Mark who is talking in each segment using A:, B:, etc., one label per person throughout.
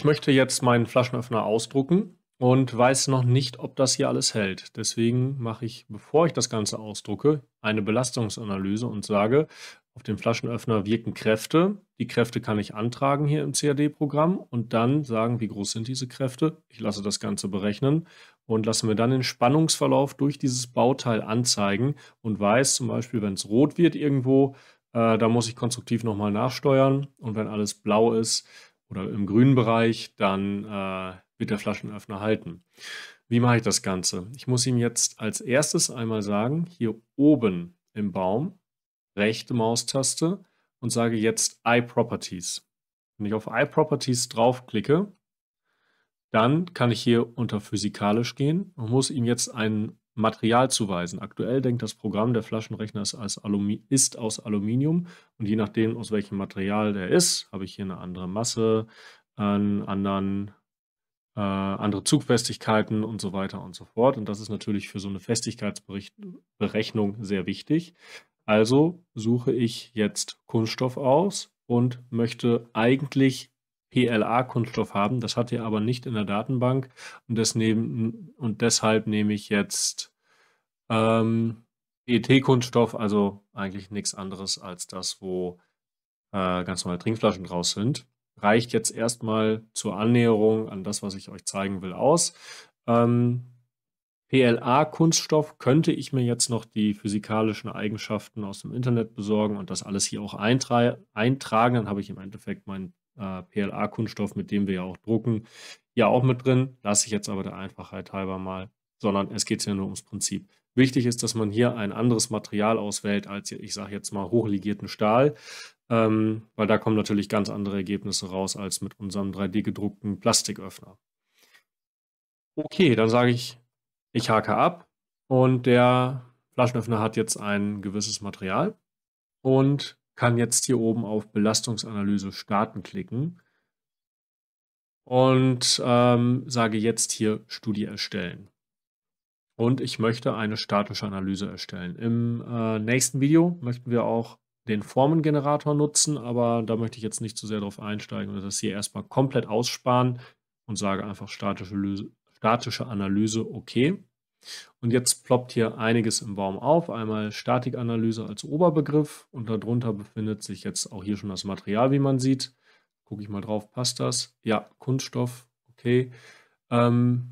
A: Ich möchte jetzt meinen Flaschenöffner ausdrucken und weiß noch nicht, ob das hier alles hält. Deswegen mache ich, bevor ich das Ganze ausdrucke, eine Belastungsanalyse und sage, auf dem Flaschenöffner wirken Kräfte. Die Kräfte kann ich antragen hier im CAD-Programm und dann sagen, wie groß sind diese Kräfte. Ich lasse das Ganze berechnen und lasse mir dann den Spannungsverlauf durch dieses Bauteil anzeigen und weiß zum Beispiel, wenn es rot wird irgendwo, äh, da muss ich konstruktiv nochmal nachsteuern und wenn alles blau ist, oder im grünen Bereich, dann äh, wird der Flaschenöffner halten. Wie mache ich das Ganze? Ich muss ihm jetzt als erstes einmal sagen, hier oben im Baum, rechte Maustaste und sage jetzt iProperties. Wenn ich auf iProperties draufklicke, dann kann ich hier unter physikalisch gehen und muss ihm jetzt einen Material zuweisen. Aktuell denkt das Programm, der Flaschenrechner ist, ist, aus Aluminium und je nachdem, aus welchem Material der ist, habe ich hier eine andere Masse, einen anderen, äh, andere Zugfestigkeiten und so weiter und so fort. Und das ist natürlich für so eine Festigkeitsberechnung sehr wichtig. Also suche ich jetzt Kunststoff aus und möchte eigentlich PLA-Kunststoff haben. Das hat er aber nicht in der Datenbank und, deswegen, und deshalb nehme ich jetzt ähm, PET-Kunststoff, also eigentlich nichts anderes als das, wo äh, ganz normale Trinkflaschen draus sind. Reicht jetzt erstmal zur Annäherung an das, was ich euch zeigen will, aus. Ähm, PLA-Kunststoff könnte ich mir jetzt noch die physikalischen Eigenschaften aus dem Internet besorgen und das alles hier auch eintra eintragen. Dann habe ich im Endeffekt mein äh, PLA-Kunststoff, mit dem wir ja auch drucken, ja auch mit drin. Lasse ich jetzt aber der Einfachheit halber mal, sondern es geht ja nur ums Prinzip. Wichtig ist, dass man hier ein anderes Material auswählt als, ich sage jetzt mal, hochlegierten Stahl, ähm, weil da kommen natürlich ganz andere Ergebnisse raus als mit unserem 3D-gedruckten Plastiköffner. Okay, dann sage ich, ich hake ab und der Flaschenöffner hat jetzt ein gewisses Material und kann jetzt hier oben auf Belastungsanalyse starten klicken und ähm, sage jetzt hier Studie erstellen. Und ich möchte eine statische Analyse erstellen. Im äh, nächsten Video möchten wir auch den Formengenerator nutzen, aber da möchte ich jetzt nicht zu so sehr darauf einsteigen und das hier erstmal komplett aussparen und sage einfach statische, statische Analyse okay. Und jetzt ploppt hier einiges im Baum auf. Einmal Statikanalyse als Oberbegriff und darunter befindet sich jetzt auch hier schon das Material, wie man sieht. Gucke ich mal drauf, passt das? Ja, Kunststoff, okay. Ähm,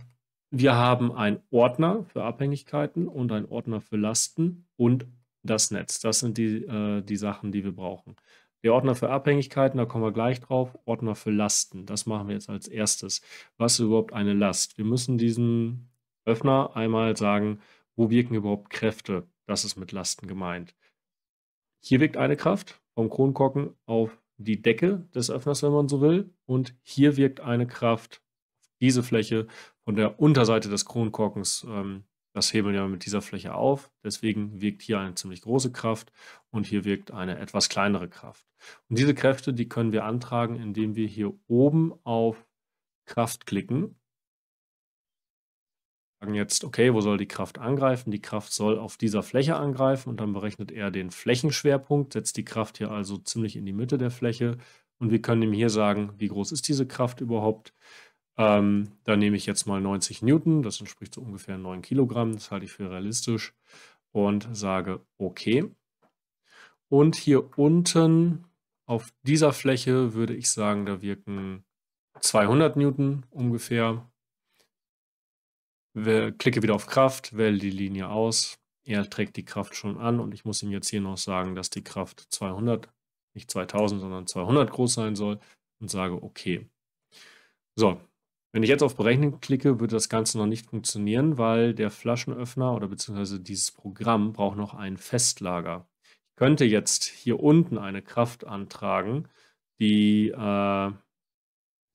A: wir haben einen Ordner für Abhängigkeiten und einen Ordner für Lasten und das Netz. Das sind die, äh, die Sachen, die wir brauchen. Der Ordner für Abhängigkeiten, da kommen wir gleich drauf. Ordner für Lasten, das machen wir jetzt als erstes. Was ist überhaupt eine Last? Wir müssen diesen Öffner einmal sagen, wo wirken überhaupt Kräfte? Das ist mit Lasten gemeint. Hier wirkt eine Kraft vom Kronkorken auf die Decke des Öffners, wenn man so will. Und hier wirkt eine Kraft auf diese Fläche von der Unterseite des Kronkorkens. Ähm, das hebeln wir mit dieser Fläche auf. Deswegen wirkt hier eine ziemlich große Kraft und hier wirkt eine etwas kleinere Kraft. Und diese Kräfte, die können wir antragen, indem wir hier oben auf Kraft klicken sagen jetzt, okay, wo soll die Kraft angreifen? Die Kraft soll auf dieser Fläche angreifen und dann berechnet er den Flächenschwerpunkt, setzt die Kraft hier also ziemlich in die Mitte der Fläche und wir können ihm hier sagen, wie groß ist diese Kraft überhaupt? Ähm, da nehme ich jetzt mal 90 Newton, das entspricht so ungefähr 9 Kilogramm, das halte ich für realistisch und sage okay. Und hier unten auf dieser Fläche würde ich sagen, da wirken 200 Newton ungefähr wir, klicke wieder auf Kraft, wähle die Linie aus. Er trägt die Kraft schon an und ich muss ihm jetzt hier noch sagen, dass die Kraft 200, nicht 2000, sondern 200 groß sein soll und sage OK. So, wenn ich jetzt auf Berechnen klicke, würde das Ganze noch nicht funktionieren, weil der Flaschenöffner oder beziehungsweise dieses Programm braucht noch ein Festlager. Ich könnte jetzt hier unten eine Kraft antragen, die äh,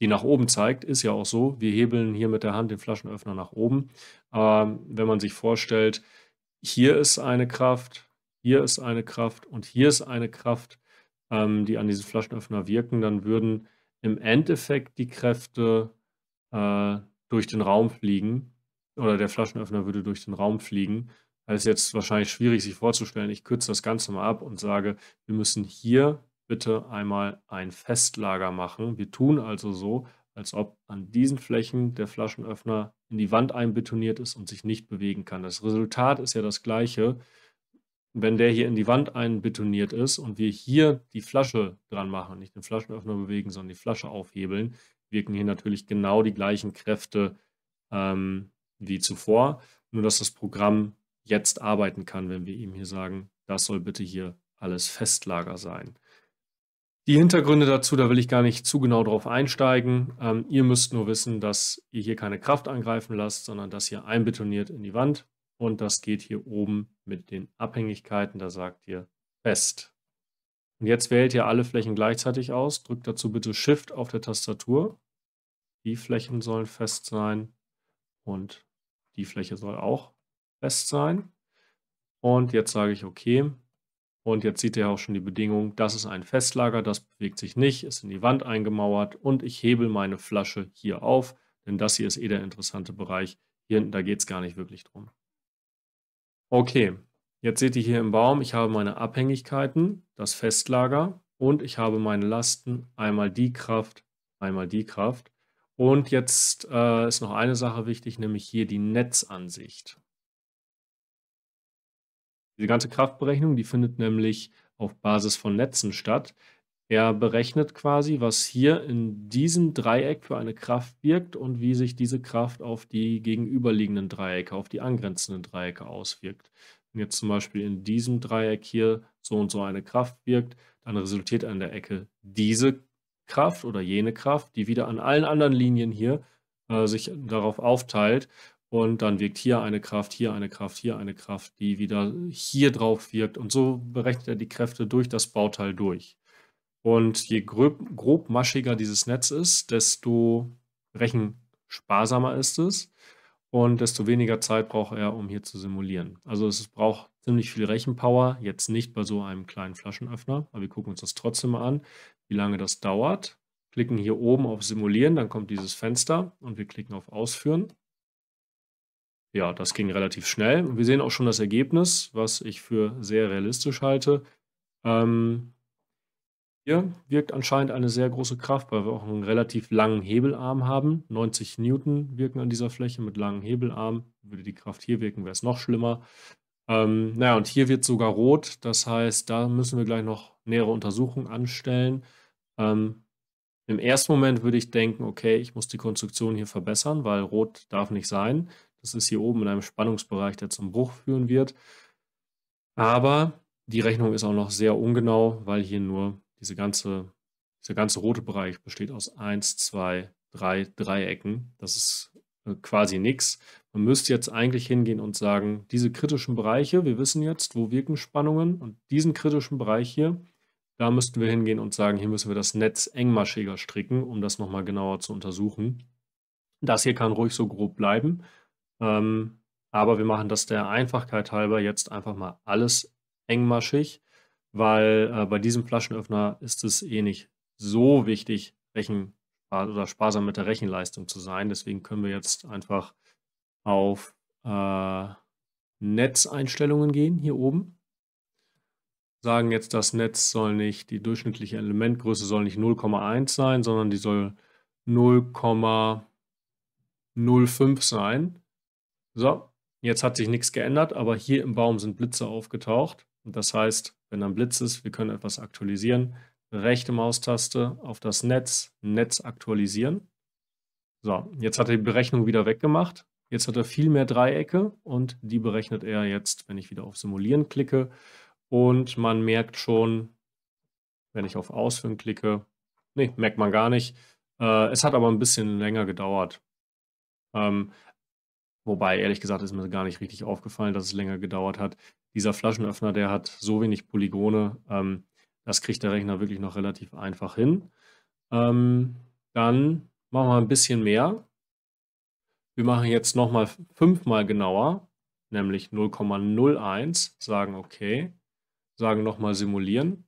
A: die nach oben zeigt. Ist ja auch so. Wir hebeln hier mit der Hand den Flaschenöffner nach oben. Aber ähm, wenn man sich vorstellt, hier ist eine Kraft, hier ist eine Kraft und hier ist eine Kraft, ähm, die an diesen Flaschenöffner wirken, dann würden im Endeffekt die Kräfte äh, durch den Raum fliegen oder der Flaschenöffner würde durch den Raum fliegen. Das ist jetzt wahrscheinlich schwierig sich vorzustellen. Ich kürze das Ganze mal ab und sage, wir müssen hier bitte einmal ein Festlager machen. Wir tun also so, als ob an diesen Flächen der Flaschenöffner in die Wand einbetoniert ist und sich nicht bewegen kann. Das Resultat ist ja das gleiche, wenn der hier in die Wand einbetoniert ist und wir hier die Flasche dran machen, nicht den Flaschenöffner bewegen, sondern die Flasche aufhebeln, wirken hier natürlich genau die gleichen Kräfte ähm, wie zuvor, nur dass das Programm jetzt arbeiten kann, wenn wir ihm hier sagen, das soll bitte hier alles Festlager sein. Die Hintergründe dazu, da will ich gar nicht zu genau drauf einsteigen. Ähm, ihr müsst nur wissen, dass ihr hier keine Kraft angreifen lasst, sondern dass ihr einbetoniert in die Wand. Und das geht hier oben mit den Abhängigkeiten, da sagt ihr fest. Und jetzt wählt ihr alle Flächen gleichzeitig aus, drückt dazu bitte Shift auf der Tastatur. Die Flächen sollen fest sein und die Fläche soll auch fest sein. Und jetzt sage ich OK und jetzt seht ihr auch schon die Bedingung, das ist ein Festlager, das bewegt sich nicht, ist in die Wand eingemauert und ich hebel meine Flasche hier auf, denn das hier ist eh der interessante Bereich. Hier hinten, da geht es gar nicht wirklich drum. Okay, jetzt seht ihr hier im Baum, ich habe meine Abhängigkeiten, das Festlager und ich habe meine Lasten, einmal die Kraft, einmal die Kraft. Und jetzt äh, ist noch eine Sache wichtig, nämlich hier die Netzansicht. Diese ganze Kraftberechnung, die findet nämlich auf Basis von Netzen statt. Er berechnet quasi, was hier in diesem Dreieck für eine Kraft wirkt und wie sich diese Kraft auf die gegenüberliegenden Dreiecke, auf die angrenzenden Dreiecke auswirkt. Wenn jetzt zum Beispiel in diesem Dreieck hier so und so eine Kraft wirkt, dann resultiert an der Ecke diese Kraft oder jene Kraft, die wieder an allen anderen Linien hier äh, sich darauf aufteilt und dann wirkt hier eine Kraft, hier eine Kraft, hier eine Kraft, die wieder hier drauf wirkt. Und so berechnet er die Kräfte durch das Bauteil durch. Und je grob, grobmaschiger dieses Netz ist, desto rechensparsamer ist es und desto weniger Zeit braucht er, um hier zu simulieren. Also es braucht ziemlich viel Rechenpower, jetzt nicht bei so einem kleinen Flaschenöffner, aber wir gucken uns das trotzdem mal an, wie lange das dauert. Klicken hier oben auf Simulieren, dann kommt dieses Fenster und wir klicken auf Ausführen ja, das ging relativ schnell. Und wir sehen auch schon das Ergebnis, was ich für sehr realistisch halte. Ähm, hier wirkt anscheinend eine sehr große Kraft, weil wir auch einen relativ langen Hebelarm haben. 90 Newton wirken an dieser Fläche mit langem Hebelarm. Würde die Kraft hier wirken, wäre es noch schlimmer. Ähm, naja, und hier wird sogar rot. Das heißt, da müssen wir gleich noch nähere Untersuchungen anstellen. Ähm, Im ersten Moment würde ich denken, okay, ich muss die Konstruktion hier verbessern, weil rot darf nicht sein. Das ist hier oben in einem Spannungsbereich, der zum Bruch führen wird. Aber die Rechnung ist auch noch sehr ungenau, weil hier nur diese ganze, dieser ganze rote Bereich besteht aus 1, 2, 3 Dreiecken. Das ist äh, quasi nichts. Man müsste jetzt eigentlich hingehen und sagen, diese kritischen Bereiche, wir wissen jetzt, wo wirken Spannungen und diesen kritischen Bereich hier, da müssten wir hingehen und sagen, hier müssen wir das Netz engmaschiger stricken, um das nochmal genauer zu untersuchen. Das hier kann ruhig so grob bleiben. Ähm, aber wir machen das der Einfachkeit halber jetzt einfach mal alles engmaschig, weil äh, bei diesem Flaschenöffner ist es eh nicht so wichtig, Rechen oder sparsam mit der Rechenleistung zu sein. Deswegen können wir jetzt einfach auf äh, Netzeinstellungen gehen, hier oben. Sagen jetzt, das Netz soll nicht, die durchschnittliche Elementgröße soll nicht 0,1 sein, sondern die soll 0,05 sein. So, jetzt hat sich nichts geändert, aber hier im Baum sind Blitze aufgetaucht. Und das heißt, wenn ein Blitz ist, wir können etwas aktualisieren. Rechte Maustaste auf das Netz, Netz aktualisieren. So, jetzt hat er die Berechnung wieder weggemacht. Jetzt hat er viel mehr Dreiecke und die berechnet er jetzt, wenn ich wieder auf Simulieren klicke. Und man merkt schon, wenn ich auf Ausführen klicke, nee, merkt man gar nicht. Äh, es hat aber ein bisschen länger gedauert. Ähm, Wobei, ehrlich gesagt, ist mir gar nicht richtig aufgefallen, dass es länger gedauert hat. Dieser Flaschenöffner, der hat so wenig Polygone, ähm, das kriegt der Rechner wirklich noch relativ einfach hin. Ähm, dann machen wir ein bisschen mehr. Wir machen jetzt nochmal fünfmal genauer, nämlich 0,01, sagen okay, sagen nochmal simulieren.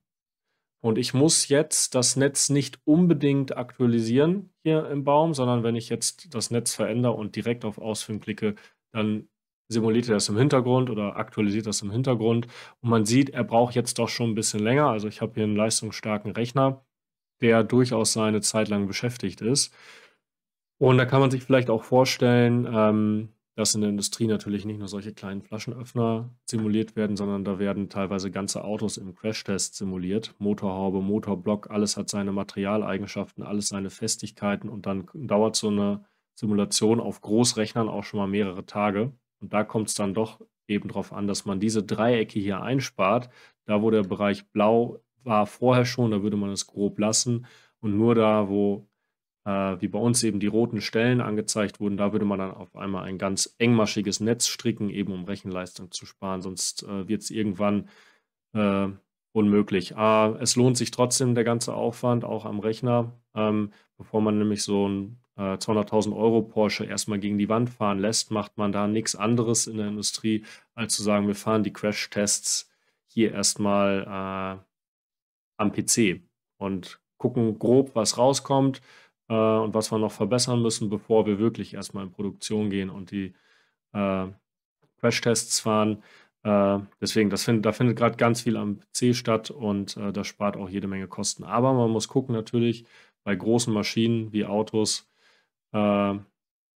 A: Und ich muss jetzt das Netz nicht unbedingt aktualisieren hier im Baum, sondern wenn ich jetzt das Netz verändere und direkt auf Ausführen klicke, dann simuliert er das im Hintergrund oder aktualisiert das im Hintergrund. Und man sieht, er braucht jetzt doch schon ein bisschen länger. Also ich habe hier einen leistungsstarken Rechner, der durchaus seine Zeit lang beschäftigt ist. Und da kann man sich vielleicht auch vorstellen, ähm, dass in der Industrie natürlich nicht nur solche kleinen Flaschenöffner simuliert werden, sondern da werden teilweise ganze Autos im Crashtest simuliert. Motorhaube, Motorblock, alles hat seine Materialeigenschaften, alles seine Festigkeiten und dann dauert so eine Simulation auf Großrechnern auch schon mal mehrere Tage. Und da kommt es dann doch eben darauf an, dass man diese Dreiecke hier einspart. Da, wo der Bereich blau war vorher schon, da würde man es grob lassen. Und nur da, wo äh, wie bei uns eben die roten Stellen angezeigt wurden, da würde man dann auf einmal ein ganz engmaschiges Netz stricken, eben um Rechenleistung zu sparen. Sonst äh, wird es irgendwann äh, unmöglich. Ah, es lohnt sich trotzdem der ganze Aufwand, auch am Rechner, ähm, bevor man nämlich so ein äh, 200.000 Euro Porsche erstmal gegen die Wand fahren lässt, macht man da nichts anderes in der Industrie, als zu sagen, wir fahren die Crash-Tests hier erstmal äh, am PC und gucken grob, was rauskommt äh, und was wir noch verbessern müssen, bevor wir wirklich erstmal in Produktion gehen und die äh, Crash-Tests fahren. Äh, deswegen, das find, da findet gerade ganz viel am PC statt und äh, das spart auch jede Menge Kosten. Aber man muss gucken natürlich bei großen Maschinen wie Autos, äh,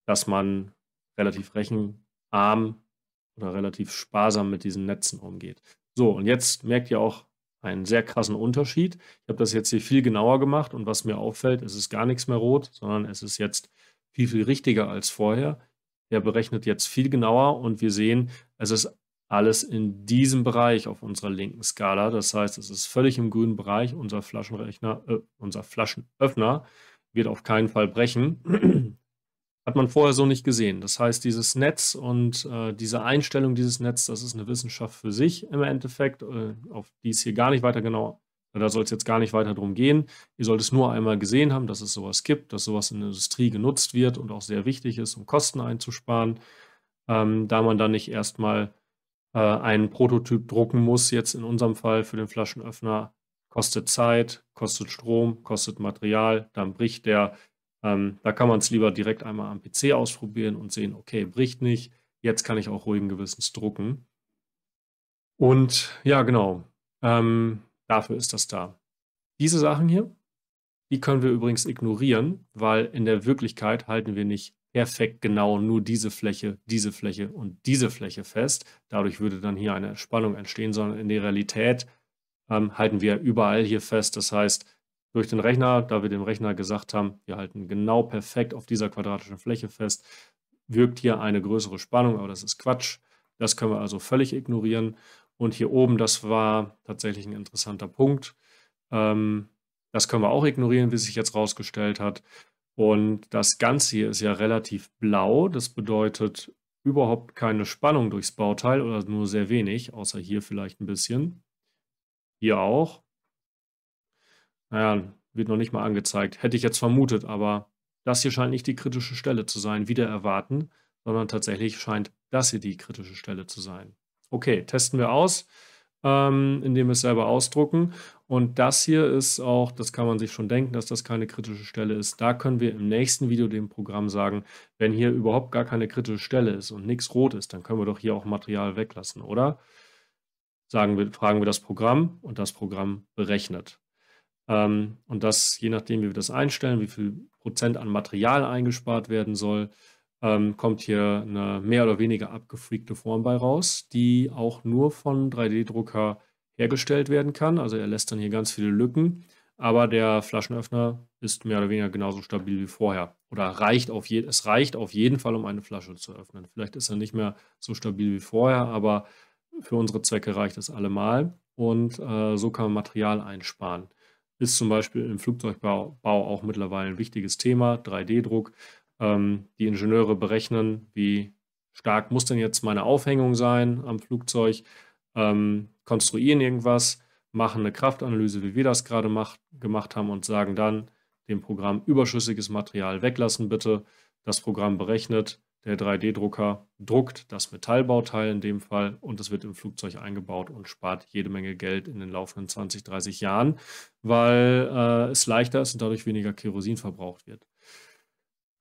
A: dass man relativ rechenarm oder relativ sparsam mit diesen Netzen umgeht. So, und jetzt merkt ihr auch, einen sehr krassen Unterschied. Ich habe das jetzt hier viel genauer gemacht und was mir auffällt, es ist gar nichts mehr rot, sondern es ist jetzt viel, viel richtiger als vorher. Er berechnet jetzt viel genauer und wir sehen, es ist alles in diesem Bereich auf unserer linken Skala. Das heißt, es ist völlig im grünen Bereich. Unser Flaschenrechner, äh, unser Flaschenöffner wird auf keinen Fall brechen hat man vorher so nicht gesehen. Das heißt, dieses Netz und äh, diese Einstellung dieses Netzes, das ist eine Wissenschaft für sich im Endeffekt, äh, auf die es hier gar nicht weiter genau, da soll es jetzt gar nicht weiter drum gehen. Ihr sollt es nur einmal gesehen haben, dass es sowas gibt, dass sowas in der Industrie genutzt wird und auch sehr wichtig ist, um Kosten einzusparen, ähm, da man dann nicht erstmal äh, einen Prototyp drucken muss, jetzt in unserem Fall für den Flaschenöffner. Kostet Zeit, kostet Strom, kostet Material, dann bricht der ähm, da kann man es lieber direkt einmal am PC ausprobieren und sehen, okay, bricht nicht. Jetzt kann ich auch ruhigen Gewissens drucken. Und ja, genau. Ähm, dafür ist das da. Diese Sachen hier, die können wir übrigens ignorieren, weil in der Wirklichkeit halten wir nicht perfekt genau nur diese Fläche, diese Fläche und diese Fläche fest. Dadurch würde dann hier eine Spannung entstehen, sondern in der Realität ähm, halten wir überall hier fest. Das heißt, durch den Rechner, da wir dem Rechner gesagt haben, wir halten genau perfekt auf dieser quadratischen Fläche fest, wirkt hier eine größere Spannung, aber das ist Quatsch. Das können wir also völlig ignorieren. Und hier oben, das war tatsächlich ein interessanter Punkt. Ähm, das können wir auch ignorieren, wie sich jetzt rausgestellt hat. Und das Ganze hier ist ja relativ blau. Das bedeutet überhaupt keine Spannung durchs Bauteil oder nur sehr wenig, außer hier vielleicht ein bisschen. Hier auch. Naja, wird noch nicht mal angezeigt. Hätte ich jetzt vermutet, aber das hier scheint nicht die kritische Stelle zu sein, wieder erwarten, sondern tatsächlich scheint das hier die kritische Stelle zu sein. Okay, testen wir aus, ähm, indem wir es selber ausdrucken. Und das hier ist auch, das kann man sich schon denken, dass das keine kritische Stelle ist. Da können wir im nächsten Video dem Programm sagen, wenn hier überhaupt gar keine kritische Stelle ist und nichts rot ist, dann können wir doch hier auch Material weglassen, oder? Sagen wir, fragen wir das Programm und das Programm berechnet. Ähm, und das, je nachdem, wie wir das einstellen, wie viel Prozent an Material eingespart werden soll, ähm, kommt hier eine mehr oder weniger abgefreakte Form bei raus, die auch nur von 3D-Drucker hergestellt werden kann. Also er lässt dann hier ganz viele Lücken, aber der Flaschenöffner ist mehr oder weniger genauso stabil wie vorher. Oder reicht auf je, es reicht auf jeden Fall, um eine Flasche zu öffnen. Vielleicht ist er nicht mehr so stabil wie vorher, aber für unsere Zwecke reicht es allemal. Und äh, so kann man Material einsparen ist zum Beispiel im Flugzeugbau auch mittlerweile ein wichtiges Thema, 3D-Druck. Ähm, die Ingenieure berechnen, wie stark muss denn jetzt meine Aufhängung sein am Flugzeug, ähm, konstruieren irgendwas, machen eine Kraftanalyse, wie wir das gerade macht, gemacht haben und sagen dann dem Programm überschüssiges Material weglassen bitte. Das Programm berechnet, der 3D-Drucker druckt das Metallbauteil in dem Fall und es wird im Flugzeug eingebaut und spart jede Menge Geld in den laufenden 20, 30 Jahren, weil äh, es leichter ist und dadurch weniger Kerosin verbraucht wird.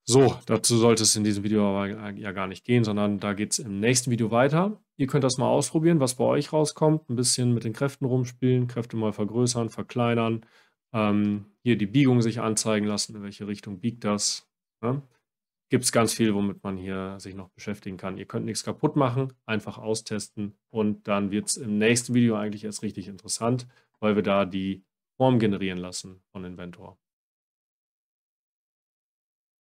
A: So, dazu sollte es in diesem Video aber ja gar nicht gehen, sondern da geht es im nächsten Video weiter. Ihr könnt das mal ausprobieren, was bei euch rauskommt. Ein bisschen mit den Kräften rumspielen, Kräfte mal vergrößern, verkleinern. Ähm, hier die Biegung sich anzeigen lassen, in welche Richtung biegt das. Ne? gibt es ganz viel, womit man hier sich noch beschäftigen kann. Ihr könnt nichts kaputt machen, einfach austesten und dann wird es im nächsten Video eigentlich erst richtig interessant, weil wir da die Form generieren lassen von Inventor.